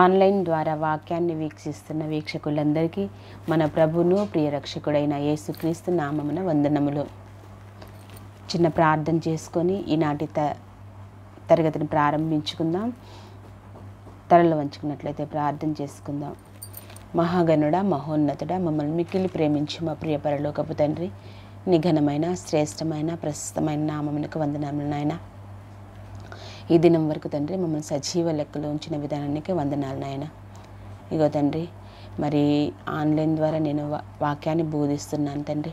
online ద్వారా వాక్యాన్ని వీక్షిస్తున్న వీక్షకులందరికీ మన ప్రభును ప్రియరక్షకుడైన యేసుక్రీస్తు నామమున వందనములు చిన్న ప్రార్థన చేసుకొని ఈనాటి త తరగతిని ప్రారంభించుకుందాం తరలు వంచుకున్నట్లయితే ప్రార్థన చేసుకుందాం మహాగణుడ మహోన్నతుడ మమ్మల్ని మిక్కిలి ప్రేమించి మా ప్రియ పరలోకపు తండ్రి నిఘనమైన శ్రేష్టమైన ప్రశస్తమైన నామమునకు వందనములనైనా ఈ దినం వరకు తండ్రి మమ్మల్ని సజీవ లెక్కలో ఉంచిన విధానానికి వందనాలు నాయన ఇగో తండ్రి మరి ఆన్లైన్ ద్వారా నేను వాక్యాన్ని బోధిస్తున్నాను తండ్రి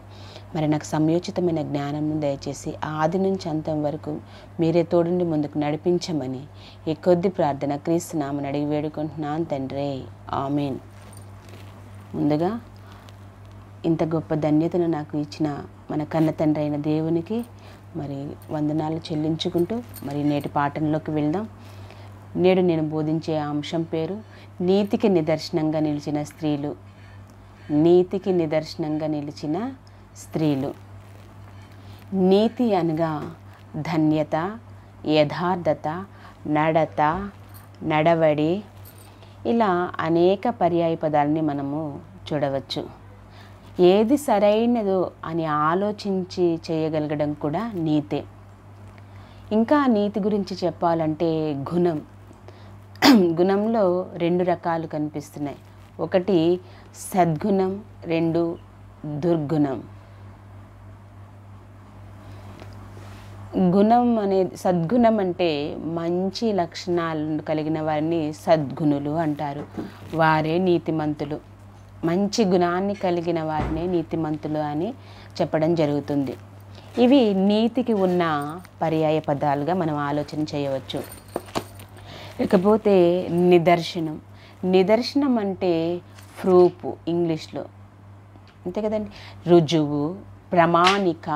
మరి నాకు సమయోచితమైన జ్ఞానం దయచేసి ఆది నుంచి అంతం వరకు మీరే తోడుండి ముందుకు నడిపించమని ఈ కొద్ది ప్రార్థన నామని అడిగి వేడుకుంటున్నాను తండ్రి ఆమెన్ ముందుగా ఇంత గొప్ప ధన్యతను నాకు ఇచ్చిన మన కన్న తండ్రి అయిన దేవునికి మరి వందనాలు చెల్లించుకుంటూ మరి నేటి పాఠంలోకి వెళ్దాం నేడు నేను బోధించే అంశం పేరు నీతికి నిదర్శనంగా నిలిచిన స్త్రీలు నీతికి నిదర్శనంగా నిలిచిన స్త్రీలు నీతి అనగా ధన్యత యథార్థత నడత నడవడి ఇలా అనేక పర్యాయ పదాలని మనము చూడవచ్చు ఏది సరైనదో అని ఆలోచించి చేయగలగడం కూడా నీతే ఇంకా నీతి గురించి చెప్పాలంటే గుణం గుణంలో రెండు రకాలు కనిపిస్తున్నాయి ఒకటి సద్గుణం రెండు దుర్గుణం గుణం అనేది సద్గుణం అంటే మంచి లక్షణాలను కలిగిన వారిని సద్గుణులు అంటారు వారే నీతిమంతులు మంచి గుణాన్ని కలిగిన వారిని నీతిమంతులు అని చెప్పడం జరుగుతుంది ఇవి నీతికి ఉన్న పర్యాయ పదాలుగా మనం ఆలోచన చేయవచ్చు ఇకపోతే నిదర్శనం నిదర్శనం అంటే ప్రూఫ్ ఇంగ్లీష్లో అంతే కదండి రుజువు ప్రమాణిక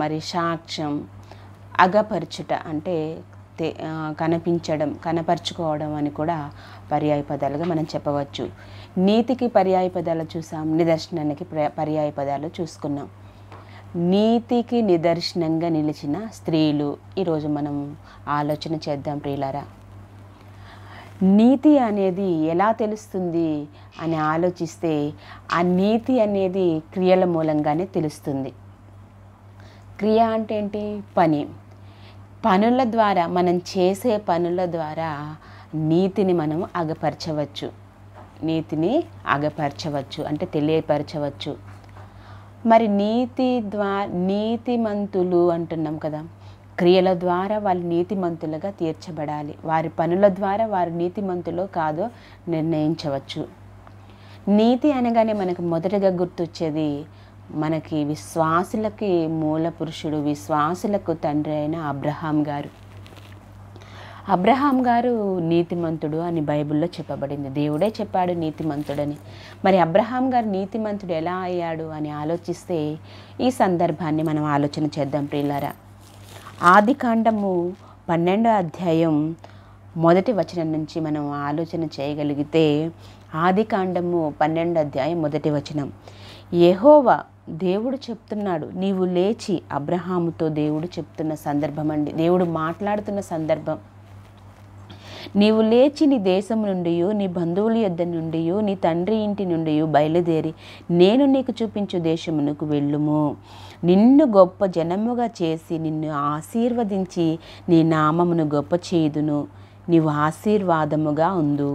మరి సాక్ష్యం అగపరచుట అంటే కనిపించడం కనపరుచుకోవడం అని కూడా పర్యాయ పదాలుగా మనం చెప్పవచ్చు నీతికి పర్యాయ పదాలు చూసాం నిదర్శనానికి పర్యాయ పదాలు చూసుకున్నాం నీతికి నిదర్శనంగా నిలిచిన స్త్రీలు ఈరోజు మనం ఆలోచన చేద్దాం ప్రియులారా నీతి అనేది ఎలా తెలుస్తుంది అని ఆలోచిస్తే ఆ నీతి అనేది క్రియల మూలంగానే తెలుస్తుంది క్రియ అంటే ఏంటి పని పనుల ద్వారా మనం చేసే పనుల ద్వారా నీతిని మనం అగపరచవచ్చు నీతిని అగపరచవచ్చు అంటే తెలియపరచవచ్చు మరి నీతి ద్వా నీతిమంతులు అంటున్నాం కదా క్రియల ద్వారా వాళ్ళు నీతిమంతులుగా తీర్చబడాలి వారి పనుల ద్వారా వారు నీతిమంతులో కాదో నిర్ణయించవచ్చు నీతి అనగానే మనకు మొదటగా గుర్తొచ్చేది మనకి విశ్వాసులకి మూల పురుషుడు విశ్వాసులకు తండ్రి అయిన అబ్రహాం గారు అబ్రహాం గారు నీతిమంతుడు అని బైబిల్లో చెప్పబడింది దేవుడే చెప్పాడు నీతిమంతుడని మరి అబ్రహాం గారు నీతిమంతుడు ఎలా అయ్యాడు అని ఆలోచిస్తే ఈ సందర్భాన్ని మనం ఆలోచన చేద్దాం ప్రియులారా ఆది కాండము పన్నెండో అధ్యాయం మొదటి వచనం నుంచి మనం ఆలోచన చేయగలిగితే ఆది కాండము పన్నెండు అధ్యాయం మొదటి వచనం యహోవా దేవుడు చెప్తున్నాడు నీవు లేచి అబ్రహాముతో దేవుడు చెప్తున్న సందర్భం అండి దేవుడు మాట్లాడుతున్న సందర్భం నీవు లేచి నీ దేశం నుండి నీ బంధువుల యొద్ద నుండి నీ తండ్రి ఇంటి నుండి బయలుదేరి నేను నీకు చూపించు దేశమునకు వెళ్ళుము నిన్ను గొప్ప జనముగా చేసి నిన్ను ఆశీర్వదించి నీ నామమును గొప్ప చేయుదును నీవు ఆశీర్వాదముగా ఉండు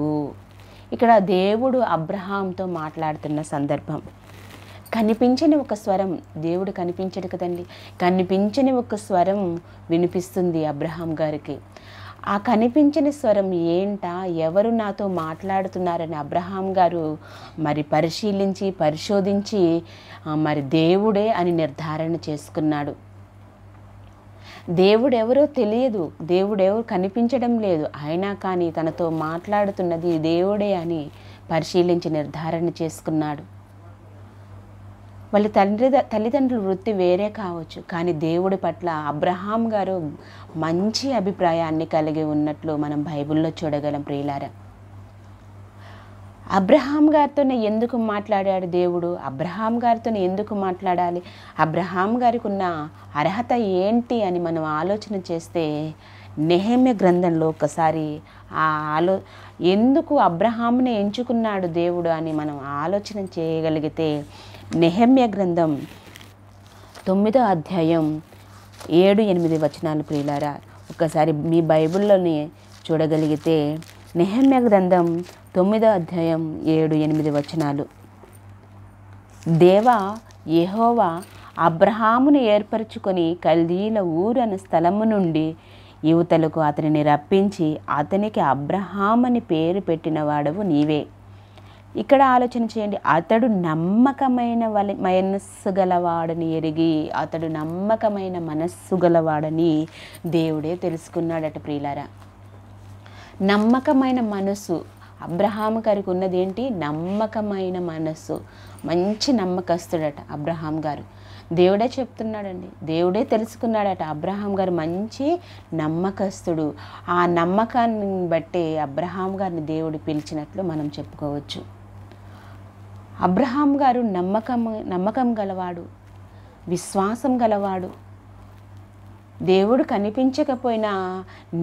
ఇక్కడ దేవుడు అబ్రహాంతో మాట్లాడుతున్న సందర్భం కనిపించని ఒక స్వరం దేవుడు కనిపించడు కదండి కనిపించని ఒక స్వరం వినిపిస్తుంది అబ్రహాం గారికి ఆ కనిపించిన స్వరం ఏంటా ఎవరు నాతో మాట్లాడుతున్నారని అబ్రహాం గారు మరి పరిశీలించి పరిశోధించి మరి దేవుడే అని నిర్ధారణ చేసుకున్నాడు దేవుడెవరో తెలియదు దేవుడెవరు కనిపించడం లేదు అయినా కానీ తనతో మాట్లాడుతున్నది దేవుడే అని పరిశీలించి నిర్ధారణ చేసుకున్నాడు వాళ్ళ తండ్రి తల్లిదండ్రుల వృత్తి వేరే కావచ్చు కానీ దేవుడి పట్ల అబ్రహాం గారు మంచి అభిప్రాయాన్ని కలిగి ఉన్నట్లు మనం బైబిల్లో చూడగలం ప్రియులార అబ్రహాం గారితోనే ఎందుకు మాట్లాడాడు దేవుడు అబ్రహాం గారితోనే ఎందుకు మాట్లాడాలి అబ్రహాం గారికి ఉన్న అర్హత ఏంటి అని మనం ఆలోచన చేస్తే నెహమ్య గ్రంథంలో ఒకసారి ఆ ఆలో ఎందుకు అబ్రహాంని ఎంచుకున్నాడు దేవుడు అని మనం ఆలోచన చేయగలిగితే నెహమ్య గ్రంథం తొమ్మిదో అధ్యాయం ఏడు ఎనిమిది వచనాలు ప్రియులారా ఒకసారి మీ బైబిల్లోని చూడగలిగితే నెహమ్య గ్రంథం తొమ్మిదో అధ్యాయం ఏడు ఎనిమిది వచనాలు దేవా యహోవా అబ్రహామును ఏర్పరచుకొని కల్దీల ఊరు అనే స్థలము నుండి యువతలకు అతనిని రప్పించి అతనికి అబ్రహామని అని పేరు వాడవు నీవే ఇక్కడ ఆలోచన చేయండి అతడు నమ్మకమైన వల మనస్సు గలవాడని ఎరిగి అతడు నమ్మకమైన మనస్సు గలవాడని దేవుడే తెలుసుకున్నాడట ప్రియులారా నమ్మకమైన మనసు అబ్రహాం గారికి ఉన్నది ఏంటి నమ్మకమైన మనస్సు మంచి నమ్మకస్తుడట అబ్రహాం గారు దేవుడే చెప్తున్నాడండి దేవుడే తెలుసుకున్నాడట అబ్రహాం గారు మంచి నమ్మకస్తుడు ఆ నమ్మకాన్ని బట్టే అబ్రహాం గారిని దేవుడు పిలిచినట్లు మనం చెప్పుకోవచ్చు అబ్రహాం గారు నమ్మకం నమ్మకం గలవాడు విశ్వాసం గలవాడు దేవుడు కనిపించకపోయినా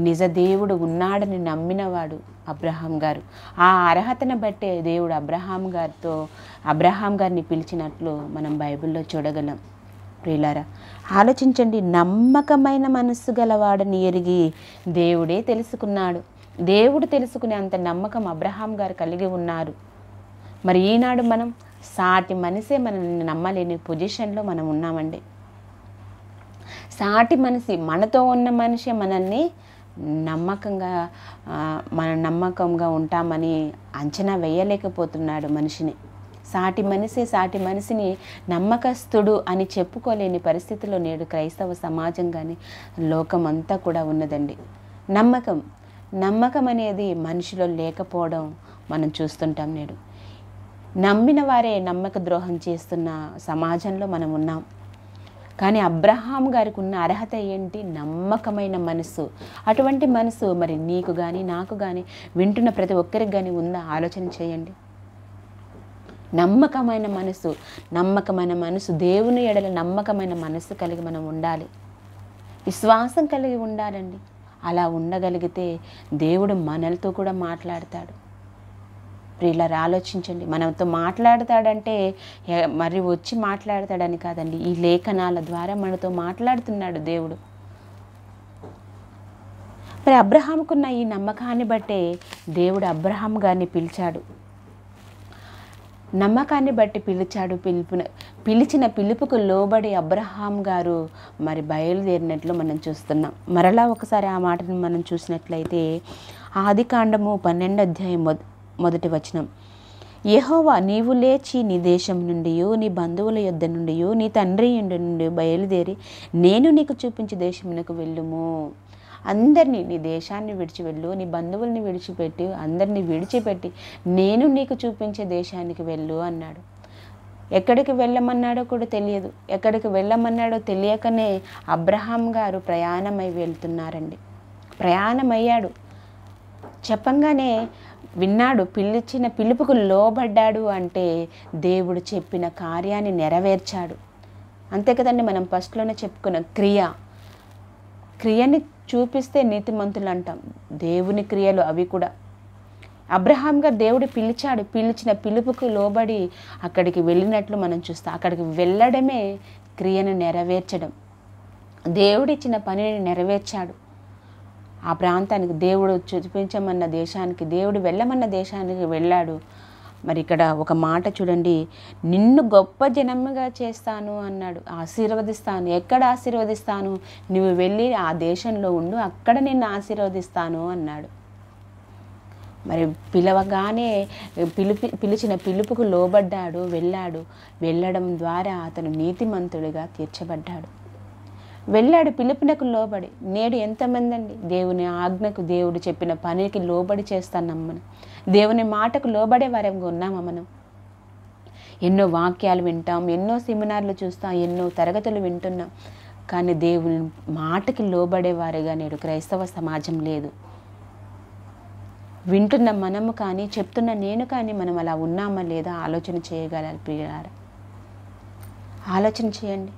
నిజ దేవుడు ఉన్నాడని నమ్మినవాడు అబ్రహాం గారు ఆ అర్హతను బట్టే దేవుడు అబ్రహాం గారితో అబ్రహాం గారిని పిలిచినట్లు మనం బైబిల్లో చూడగలం ప్రియులారా ఆలోచించండి నమ్మకమైన మనస్సు గలవాడని ఎరిగి దేవుడే తెలుసుకున్నాడు దేవుడు తెలుసుకునే అంత నమ్మకం అబ్రహాం గారు కలిగి ఉన్నారు మరి ఈనాడు మనం సాటి మనిషే మనల్ని నమ్మలేని పొజిషన్లో మనం ఉన్నామండి సాటి మనిషి మనతో ఉన్న మనిషి మనల్ని నమ్మకంగా మన నమ్మకంగా ఉంటామని అంచనా వేయలేకపోతున్నాడు మనిషిని సాటి మనిషి సాటి మనిషిని నమ్మకస్తుడు అని చెప్పుకోలేని పరిస్థితిలో నేడు క్రైస్తవ సమాజం కానీ లోకం అంతా కూడా ఉన్నదండి నమ్మకం నమ్మకం అనేది మనిషిలో లేకపోవడం మనం చూస్తుంటాం నేడు నమ్మిన వారే నమ్మక ద్రోహం చేస్తున్న సమాజంలో మనం ఉన్నాం కానీ అబ్రహాం గారికి ఉన్న అర్హత ఏంటి నమ్మకమైన మనసు అటువంటి మనసు మరి నీకు కానీ నాకు కానీ వింటున్న ప్రతి ఒక్కరికి కానీ ఉందా ఆలోచన చేయండి నమ్మకమైన మనసు నమ్మకమైన మనసు దేవుని ఎడల నమ్మకమైన మనసు కలిగి మనం ఉండాలి విశ్వాసం కలిగి ఉండాలండి అలా ఉండగలిగితే దేవుడు మనలతో కూడా మాట్లాడతాడు ప్రియులారా ఆలోచించండి మనతో మాట్లాడతాడంటే మరి వచ్చి మాట్లాడతాడని కాదండి ఈ లేఖనాల ద్వారా మనతో మాట్లాడుతున్నాడు దేవుడు మరి అబ్రహాంకున్న ఈ నమ్మకాన్ని బట్టే దేవుడు అబ్రహాం గారిని పిలిచాడు నమ్మకాన్ని బట్టి పిలిచాడు పిలుపున పిలిచిన పిలుపుకు లోబడి అబ్రహాం గారు మరి బయలుదేరినట్లు మనం చూస్తున్నాం మరలా ఒకసారి ఆ మాటను మనం చూసినట్లయితే ఆది కాండము పన్నెండు అధ్యాయం మొదటి వచనం యహోవా నీవు లేచి నీ దేశం నుండి నీ బంధువుల యొద్ద నుండి నీ తండ్రి ఇండి నుండి బయలుదేరి నేను నీకు చూపించే దేశమునకు వెళ్ళుము అందరినీ నీ దేశాన్ని విడిచి వెళ్ళు నీ బంధువుల్ని విడిచిపెట్టి అందరినీ విడిచిపెట్టి నేను నీకు చూపించే దేశానికి వెళ్ళు అన్నాడు ఎక్కడికి వెళ్ళమన్నాడో కూడా తెలియదు ఎక్కడికి వెళ్ళమన్నాడో తెలియకనే అబ్రహాం గారు ప్రయాణమై వెళ్తున్నారండి ప్రయాణమయ్యాడు చెప్పంగానే విన్నాడు పిలిచిన పిలుపుకు లోబడ్డాడు అంటే దేవుడు చెప్పిన కార్యాన్ని నెరవేర్చాడు అంతే కదండి మనం ఫస్ట్లోనే చెప్పుకున్న క్రియ క్రియని చూపిస్తే నీతిమంతులు అంటాం దేవుని క్రియలు అవి కూడా అబ్రహాంగా దేవుడు పిలిచాడు పిలిచిన పిలుపుకు లోబడి అక్కడికి వెళ్ళినట్లు మనం చూస్తాం అక్కడికి వెళ్ళడమే క్రియను నెరవేర్చడం దేవుడిచ్చిన పనిని నెరవేర్చాడు ఆ ప్రాంతానికి దేవుడు చూపించమన్న దేశానికి దేవుడు వెళ్ళమన్న దేశానికి వెళ్ళాడు మరి ఇక్కడ ఒక మాట చూడండి నిన్ను గొప్ప జనముగా చేస్తాను అన్నాడు ఆశీర్వదిస్తాను ఎక్కడ ఆశీర్వదిస్తాను నువ్వు వెళ్ళి ఆ దేశంలో ఉండు అక్కడ నిన్ను ఆశీర్వదిస్తాను అన్నాడు మరి పిలవగానే పిలిపి పిలిచిన పిలుపుకు లోబడ్డాడు వెళ్ళాడు వెళ్ళడం ద్వారా అతను నీతిమంతుడిగా తీర్చబడ్డాడు వెళ్ళాడు పిలుపునకు లోబడి నేడు ఎంతమందండి దేవుని ఆజ్ఞకు దేవుడు చెప్పిన పనికి లోబడి చేస్తాన్నాం మనం దేవుని మాటకు లోబడే వారంగా ఉన్నామా మనం ఎన్నో వాక్యాలు వింటాం ఎన్నో సెమినార్లు చూస్తాం ఎన్నో తరగతులు వింటున్నాం కానీ దేవుని మాటకి లోబడేవారుగా నేడు క్రైస్తవ సమాజం లేదు వింటున్న మనము కానీ చెప్తున్న నేను కానీ మనం అలా ఉన్నామా లేదా ఆలోచన చేయగల ప్రియారా ఆలోచన చేయండి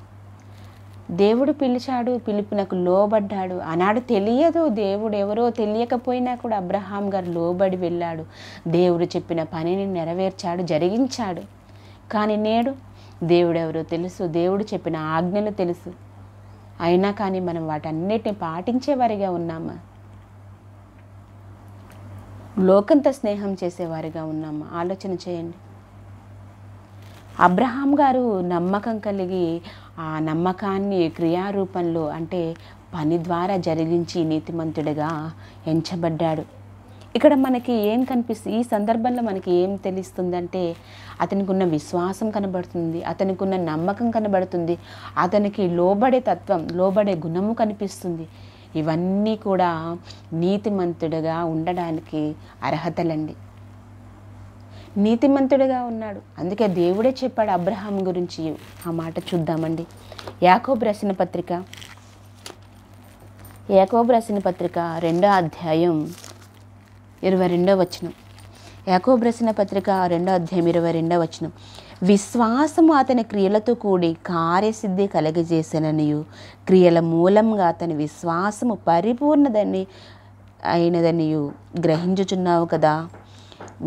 దేవుడు పిలిచాడు పిలుపునకు లోబడ్డాడు అనాడు తెలియదు దేవుడు ఎవరో తెలియకపోయినా కూడా అబ్రహాం గారు లోబడి వెళ్ళాడు దేవుడు చెప్పిన పనిని నెరవేర్చాడు జరిగించాడు కానీ నేడు దేవుడు ఎవరో తెలుసు దేవుడు చెప్పిన ఆజ్ఞలు తెలుసు అయినా కానీ మనం వాటన్నిటిని పాటించేవారిగా ఉన్నామా లోకంతో స్నేహం చేసేవారిగా ఉన్నామా ఆలోచన చేయండి అబ్రహాం గారు నమ్మకం కలిగి ఆ నమ్మకాన్ని క్రియారూపంలో అంటే పని ద్వారా జరిగించి నీతిమంతుడిగా ఎంచబడ్డాడు ఇక్కడ మనకి ఏం కనిపిస్తుంది ఈ సందర్భంలో మనకి ఏం తెలుస్తుందంటే అతనికి ఉన్న విశ్వాసం కనబడుతుంది అతనికి ఉన్న నమ్మకం కనబడుతుంది అతనికి లోబడే తత్వం లోబడే గుణము కనిపిస్తుంది ఇవన్నీ కూడా నీతిమంతుడిగా ఉండడానికి అర్హతలండి నీతిమంతుడిగా ఉన్నాడు అందుకే దేవుడే చెప్పాడు అబ్రహాం గురించి ఆ మాట చూద్దామండి యాకోబ్ రసిన పత్రిక యాకోబ్ రసిన పత్రిక రెండో అధ్యాయం ఇరవై రెండో వచనం యాకోబ్ రసిన పత్రిక రెండో అధ్యాయం ఇరవై రెండో వచనం విశ్వాసము అతని క్రియలతో కూడి కార్యసిద్ధి కలగజేసిననియు క్రియల మూలంగా అతని విశ్వాసము పరిపూర్ణదని అయినదనియు గ్రహించుచున్నావు కదా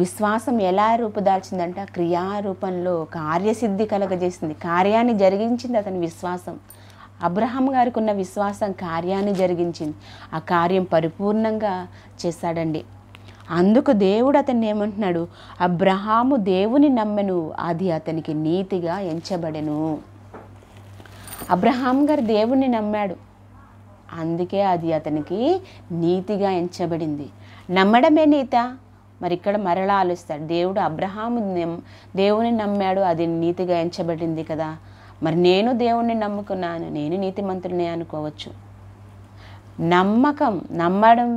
విశ్వాసం ఎలా రూపుదాల్చిందంట క్రియారూపంలో కార్యసిద్ధి కలగజేసింది కార్యాన్ని జరిగించింది అతని విశ్వాసం అబ్రహం గారికి ఉన్న విశ్వాసం కార్యాన్ని జరిగించింది ఆ కార్యం పరిపూర్ణంగా చేశాడండి అందుకు దేవుడు అతన్ని ఏమంటున్నాడు అబ్రహాము దేవుని నమ్మెను అది అతనికి నీతిగా ఎంచబడెను అబ్రహాం గారు దేవుణ్ణి నమ్మాడు అందుకే అది అతనికి నీతిగా ఎంచబడింది నమ్మడమే నీత మరి ఇక్కడ మరలా ఆలోచిస్తాడు దేవుడు అబ్రహాము దేవుని నమ్మాడు అది నీతిగా ఎంచబడింది కదా మరి నేను దేవుణ్ణి నమ్ముకున్నాను నేను నీతిమంతుడిని అనుకోవచ్చు నమ్మకం నమ్మడం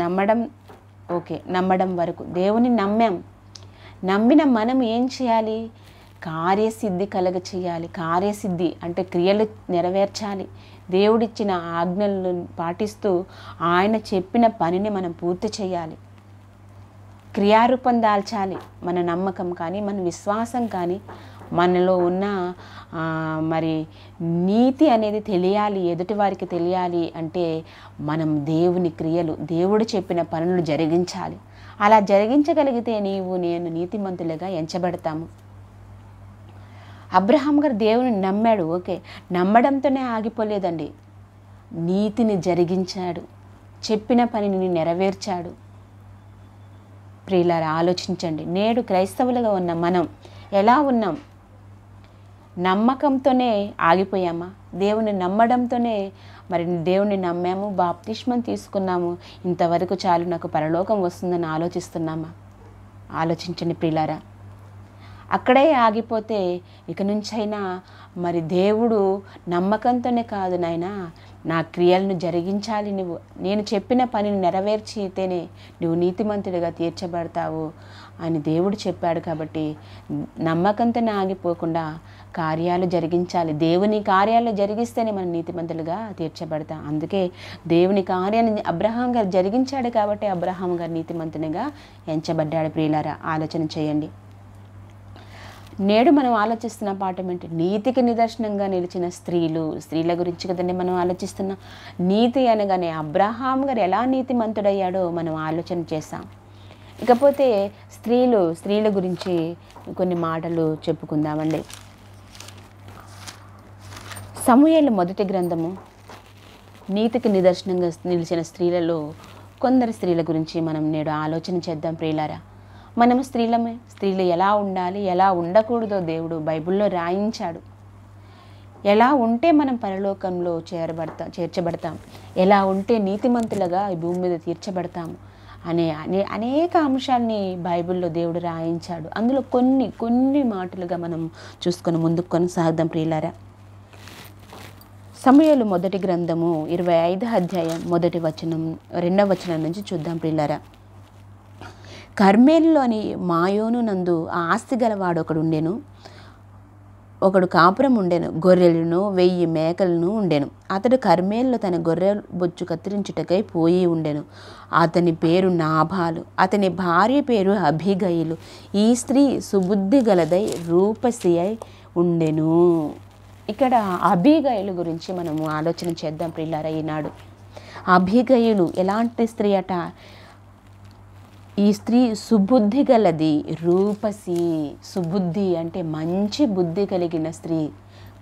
నమ్మడం ఓకే నమ్మడం వరకు దేవుని నమ్మాం నమ్మిన మనం ఏం చేయాలి కార్యసిద్ధి కలగ చేయాలి కార్యసిద్ధి అంటే క్రియలు నెరవేర్చాలి దేవుడిచ్చిన ఆజ్ఞలను పాటిస్తూ ఆయన చెప్పిన పనిని మనం పూర్తి చేయాలి క్రియారూపం దాల్చాలి మన నమ్మకం కానీ మన విశ్వాసం కానీ మనలో ఉన్న మరి నీతి అనేది తెలియాలి ఎదుటి వారికి తెలియాలి అంటే మనం దేవుని క్రియలు దేవుడు చెప్పిన పనులు జరిగించాలి అలా జరిగించగలిగితే నీవు నేను నీతిమంతులుగా ఎంచబడతాము అబ్రహాం గారు దేవుని నమ్మాడు ఓకే నమ్మడంతోనే ఆగిపోలేదండి నీతిని జరిగించాడు చెప్పిన పనిని నెరవేర్చాడు ప్రియులారా ఆలోచించండి నేడు క్రైస్తవులుగా ఉన్న మనం ఎలా ఉన్నాం నమ్మకంతోనే ఆగిపోయామా దేవుని నమ్మడంతోనే మరి దేవుని నమ్మాము బాప్తిష్మం తీసుకున్నాము ఇంతవరకు చాలు నాకు పరలోకం వస్తుందని ఆలోచిస్తున్నామా ఆలోచించండి ప్రియులారా అక్కడే ఆగిపోతే ఇక నుంచైనా మరి దేవుడు నమ్మకంతోనే కాదు నాయన నా క్రియలను జరిగించాలి నువ్వు నేను చెప్పిన పనిని నెరవేర్చితేనే నువ్వు నీతిమంతుడిగా తీర్చబడతావు అని దేవుడు చెప్పాడు కాబట్టి నమ్మకంతో ఆగిపోకుండా కార్యాలు జరిగించాలి దేవుని కార్యాలు జరిగిస్తేనే మనం నీతిమంతులుగా తీర్చబడతాం అందుకే దేవుని కార్యాన్ని అబ్రహాం గారు జరిగించాడు కాబట్టి అబ్రహాం గారు నీతిమంతునిగా ఎంచబడ్డాడు ప్రియులారా ఆలోచన చేయండి నేడు మనం ఆలోచిస్తున్న పాఠం ఏంటి నీతికి నిదర్శనంగా నిలిచిన స్త్రీలు స్త్రీల గురించి కదండి మనం ఆలోచిస్తున్నాం నీతి అనగానే అబ్రహాం గారు ఎలా నీతి మంతుడయ్యాడో మనం ఆలోచన చేశాం ఇకపోతే స్త్రీలు స్త్రీల గురించి కొన్ని మాటలు చెప్పుకుందామండి సమూహల మొదటి గ్రంథము నీతికి నిదర్శనంగా నిలిచిన స్త్రీలలో కొందరు స్త్రీల గురించి మనం నేడు ఆలోచన చేద్దాం ప్రియులారా మనము స్త్రీలమే స్త్రీలు ఎలా ఉండాలి ఎలా ఉండకూడదో దేవుడు బైబిల్లో రాయించాడు ఎలా ఉంటే మనం పరలోకంలో చేరబడతా చేర్చబడతాం ఎలా ఉంటే నీతిమంతులుగా ఈ భూమి మీద తీర్చబడతాము అనే అనే అనేక అంశాల్ని బైబిల్లో దేవుడు రాయించాడు అందులో కొన్ని కొన్ని మాటలుగా మనం చూసుకొని ముందుకు కొనసాగుదాం ప్రియులారా సమయాలు మొదటి గ్రంథము ఇరవై ఐదు అధ్యాయం మొదటి వచనం రెండవ వచనం నుంచి చూద్దాం ప్రియులారా కర్మేలులోని మాయోను నందు ఆస్తి గలవాడు ఒకడు ఉండెను ఒకడు కాపురం ఉండెను గొర్రెలను వెయ్యి మేకలను ఉండెను అతడు కర్మేల్లో తన గొర్రె బొచ్చు కత్తిరించుటకై పోయి ఉండెను అతని పేరు నాభాలు అతని భార్య పేరు అభిగయులు ఈ స్త్రీ సుబుద్ధి గలదై రూపసి అయి ఉండెను ఇక్కడ అభిగయులు గురించి మనము ఆలోచన చేద్దాం పిల్లారా ఈనాడు అభిగయులు ఎలాంటి స్త్రీ అట ఈ స్త్రీ సుబుద్ధి గలది రూపసి సుబుద్ధి అంటే మంచి బుద్ధి కలిగిన స్త్రీ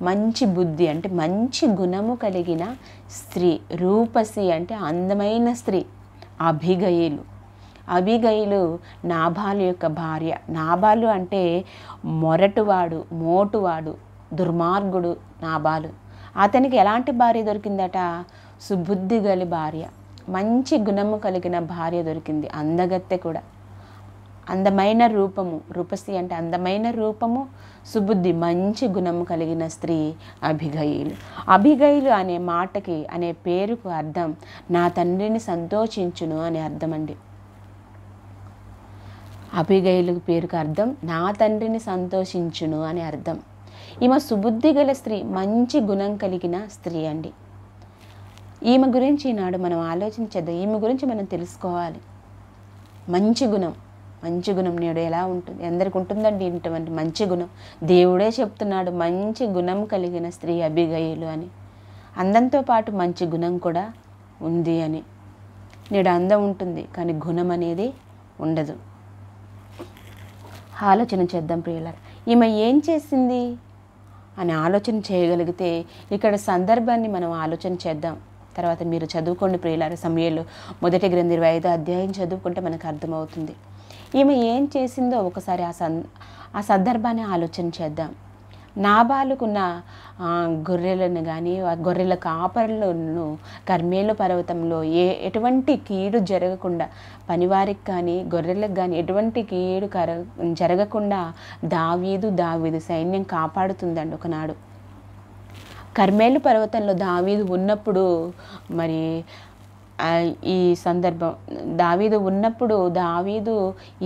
మంచి బుద్ధి అంటే మంచి గుణము కలిగిన స్త్రీ రూపసి అంటే అందమైన స్త్రీ అభిగయులు అభిగయులు నాభాలు యొక్క భార్య నాభాలు అంటే మొరటువాడు మోటువాడు దుర్మార్గుడు నాభాలు అతనికి ఎలాంటి భార్య దొరికిందట సుబుద్ధి గలి భార్య మంచి గుణము కలిగిన భార్య దొరికింది అందగత్తె కూడా అందమైన రూపము రూపసి అంటే అందమైన రూపము సుబుద్ధి మంచి గుణము కలిగిన స్త్రీ అభిగయులు అభిగయులు అనే మాటకి అనే పేరుకు అర్థం నా తండ్రిని సంతోషించును అనే అర్థం అండి అభిగయులు పేరుకు అర్థం నా తండ్రిని సంతోషించును అనే అర్థం ఈమె సుబుద్ధి గల స్త్రీ మంచి గుణం కలిగిన స్త్రీ అండి ఈమె గురించి ఈనాడు మనం ఆలోచించద్దు ఈమె గురించి మనం తెలుసుకోవాలి మంచి గుణం మంచి గుణం నేడు ఎలా ఉంటుంది ఎందరికి ఉంటుందండి ఇటువంటి మంచి గుణం దేవుడే చెప్తున్నాడు మంచి గుణం కలిగిన స్త్రీ అభిగయులు అని అందంతో పాటు మంచి గుణం కూడా ఉంది అని నేడు అందం ఉంటుంది కానీ గుణం అనేది ఉండదు ఆలోచన చేద్దాం ప్రియుల ఈమె ఏం చేసింది అని ఆలోచన చేయగలిగితే ఇక్కడ సందర్భాన్ని మనం ఆలోచన చేద్దాం తర్వాత మీరు చదువుకోండి ప్రియులారు సమయంలో మొదటి గ్రంథ ఇరవై అధ్యాయం చదువుకుంటే మనకు అర్థమవుతుంది ఈమె ఏం చేసిందో ఒకసారి ఆ సన్ ఆ సందర్భాన్ని ఆలోచన చేద్దాం నాబాలుకున్న గొర్రెలను కానీ ఆ గొర్రెల కాపరులను కర్మేలు పర్వతంలో ఏ ఎటువంటి కీడు జరగకుండా పనివారికి కానీ గొర్రెలకు కానీ ఎటువంటి కీడు కర జరగకుండా దావీదు దావీదు సైన్యం కాపాడుతుందండి ఒకనాడు కర్మేలు పర్వతంలో దావీదు ఉన్నప్పుడు మరి ఈ సందర్భం దావీదు ఉన్నప్పుడు దావీదు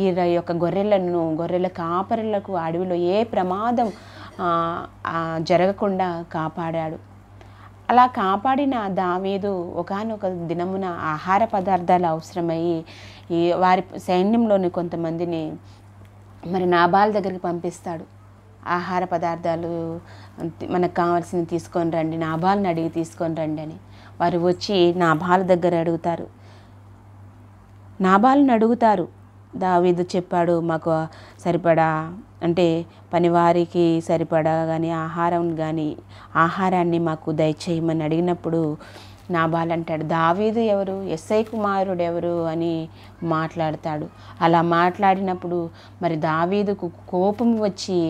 ఈ యొక్క గొర్రెలను గొర్రెల కాపరులకు అడవిలో ఏ ప్రమాదం జరగకుండా కాపాడాడు అలా కాపాడిన దావీదు ఒకనొక దినమున ఆహార పదార్థాలు అవసరమయ్యి ఈ వారి సైన్యంలోని కొంతమందిని మరి నాబాల దగ్గరికి పంపిస్తాడు ఆహార పదార్థాలు మనకు కావాల్సింది తీసుకొని రండి నాభాలను అడిగి తీసుకొని రండి అని వారు వచ్చి నాభాల దగ్గర అడుగుతారు నాభాలను అడుగుతారు దావీదు చెప్పాడు మాకు సరిపడా అంటే పనివారికి సరిపడా కానీ ఆహారం కానీ ఆహారాన్ని మాకు దయచేయమని అడిగినప్పుడు నాబాల్ అంటాడు దావీదు ఎవరు ఎస్ఐ కుమారుడు ఎవరు అని మాట్లాడతాడు అలా మాట్లాడినప్పుడు మరి దావీదుకు కోపం వచ్చి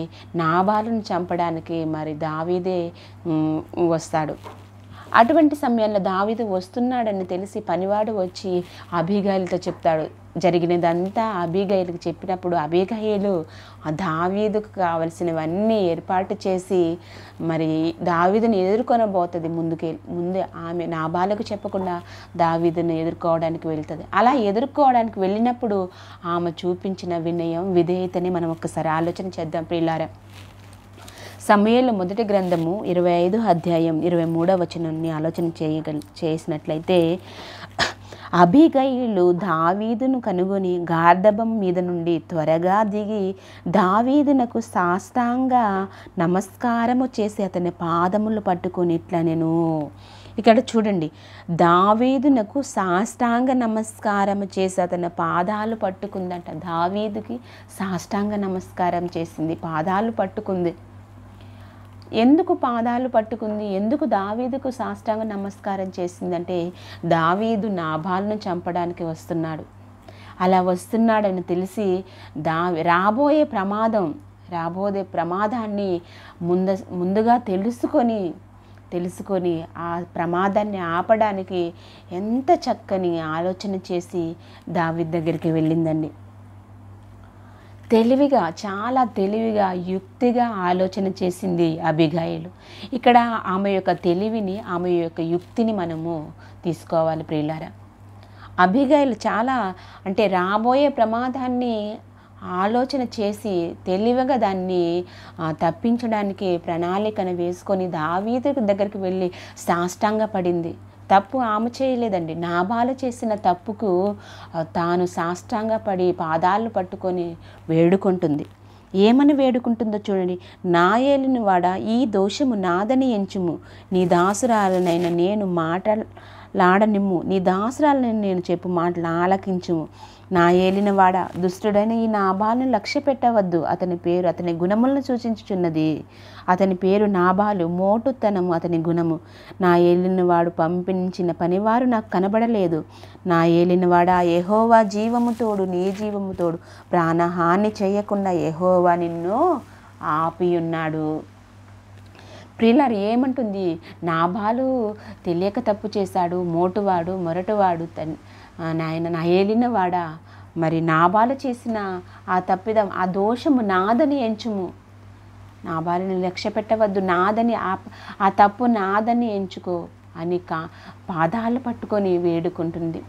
నాబాలను చంపడానికి మరి దావీదే వస్తాడు అటువంటి సమయంలో దావీదు వస్తున్నాడని తెలిసి పనివాడు వచ్చి అభిగాయిలతో చెప్తాడు జరిగినదంతా అబీగైలుకు చెప్పినప్పుడు ఆ దావీదుకు కావలసినవన్నీ ఏర్పాటు చేసి మరి దావీదుని ఎదుర్కొనబోతుంది ముందుకే ముందే ఆమె బాలకు చెప్పకుండా దావీదుని ఎదుర్కోవడానికి వెళ్తుంది అలా ఎదుర్కోవడానికి వెళ్ళినప్పుడు ఆమె చూపించిన వినయం విధేయతని మనం ఒక్కసారి ఆలోచన చేద్దాం ప్రియులారా సమయంలో మొదటి గ్రంథము ఇరవై ఐదు అధ్యాయం ఇరవై మూడవ వచనాన్ని ఆలోచన చేయగ చేసినట్లయితే అభిగైలు దావీదును కనుగొని గార్ధబం మీద నుండి త్వరగా దిగి దావీదునకు సాష్టాంగ నమస్కారము చేసి అతని పాదములు పట్టుకుని ఇట్లా నేను ఇక్కడ చూడండి దావీదునకు సాష్టాంగ నమస్కారం చేసి అతని పాదాలు పట్టుకుందట దావీదుకి సాష్టాంగ నమస్కారం చేసింది పాదాలు పట్టుకుంది ఎందుకు పాదాలు పట్టుకుంది ఎందుకు దావీదుకు సాష్టాంగ నమస్కారం చేసిందంటే దావీదు నాభాలను చంపడానికి వస్తున్నాడు అలా వస్తున్నాడని తెలిసి దా రాబోయే ప్రమాదం రాబోయే ప్రమాదాన్ని ముంద ముందుగా తెలుసుకొని తెలుసుకొని ఆ ప్రమాదాన్ని ఆపడానికి ఎంత చక్కని ఆలోచన చేసి దావిద్ దగ్గరికి వెళ్ళిందండి తెలివిగా చాలా తెలివిగా యుక్తిగా ఆలోచన చేసింది అభిగాయులు ఇక్కడ ఆమె యొక్క తెలివిని ఆమె యొక్క యుక్తిని మనము తీసుకోవాలి ప్రియులారా అభిగాయులు చాలా అంటే రాబోయే ప్రమాదాన్ని ఆలోచన చేసి తెలివిగా దాన్ని తప్పించడానికి ప్రణాళికను వేసుకొని దావీదు దగ్గరికి వెళ్ళి సాష్టాంగ పడింది తప్పు ఆమె చేయలేదండి బాల చేసిన తప్పుకు తాను సాష్టాంగ పడి పాదాలు పట్టుకొని వేడుకుంటుంది ఏమని వేడుకుంటుందో చూడండి నా ఏలిని వాడ ఈ దోషము నాదని ఎంచుము నీ దాసురాలనైనా నేను మాట లాడనిమ్ము నీ దాసరాలని నేను చెప్పు మాటలు ఆలకించుము నా ఏలినవాడ దుష్టుడైన ఈ నాభాలను లక్ష్య పెట్టవద్దు అతని పేరు అతని గుణములను సూచించుచున్నది అతని పేరు నాభాలు మోటుతనము అతని గుణము నా ఏలినవాడు పంపించిన పనివారు నాకు కనబడలేదు నా ఏలినవాడ ఏహోవా జీవము తోడు నీ జీవము తోడు ప్రాణహాని చేయకుండా ఎహోవా నిన్ను ఆపియున్నాడు ప్రిల్లర్ ఏమంటుంది నాభాలు తెలియక తప్పు చేశాడు మోటువాడు మొరటువాడు తన్ నాయన నా ఏలినవాడా మరి నాబాలు చేసిన ఆ తప్పిదం ఆ దోషము నాదని ఎంచుము నాబాలను లక్ష్య పెట్టవద్దు నాదని ఆ ఆ తప్పు నాదని ఎంచుకో అని కా పాదాలు పట్టుకొని వేడుకుంటుంది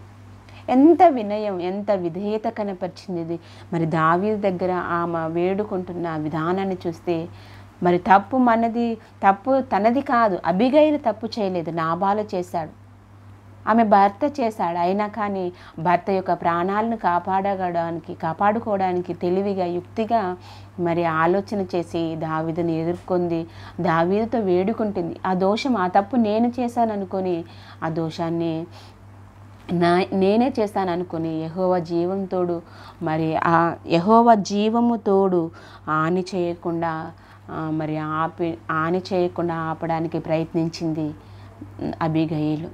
ఎంత వినయం ఎంత విధేయత కనపరిచింది మరి దావీ దగ్గర ఆమె వేడుకుంటున్న విధానాన్ని చూస్తే మరి తప్పు మనది తప్పు తనది కాదు అబిగైలు తప్పు చేయలేదు నాబాలు చేశాడు ఆమె భర్త చేశాడు అయినా కానీ భర్త యొక్క ప్రాణాలను కాపాడడానికి కాపాడుకోవడానికి తెలివిగా యుక్తిగా మరి ఆలోచన చేసి దావీదుని ఎదుర్కొంది దావీదుతో వేడుకుంటుంది ఆ దోషం ఆ తప్పు నేను చేశాను అనుకొని ఆ దోషాన్ని నా నేనే చేశాను అనుకుని యహోవ జీవంతోడు మరి ఆ యహోవ జీవముతోడు హాని చేయకుండా మరి ఆపి ఆని చేయకుండా ఆపడానికి ప్రయత్నించింది అభిగయలు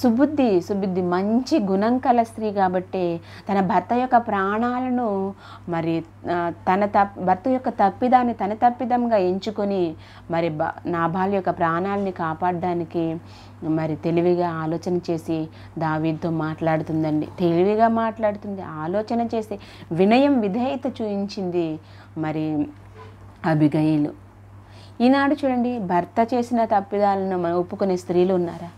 సుబుద్ధి సుబుద్ధి మంచి గుణం కల స్త్రీ కాబట్టి తన భర్త యొక్క ప్రాణాలను మరి తన త భర్త యొక్క తప్పిదాన్ని తన తప్పిదంగా ఎంచుకొని మరి నాభాల యొక్క ప్రాణాలని కాపాడడానికి మరి తెలివిగా ఆలోచన చేసి దావీతో మాట్లాడుతుందండి తెలివిగా మాట్లాడుతుంది ఆలోచన చేసి వినయం విధేయత చూయించింది మరి అభిగయిలు ఈనాడు చూడండి భర్త చేసిన తప్పిదాలను మనం ఒప్పుకునే స్త్రీలు ఉన్నారా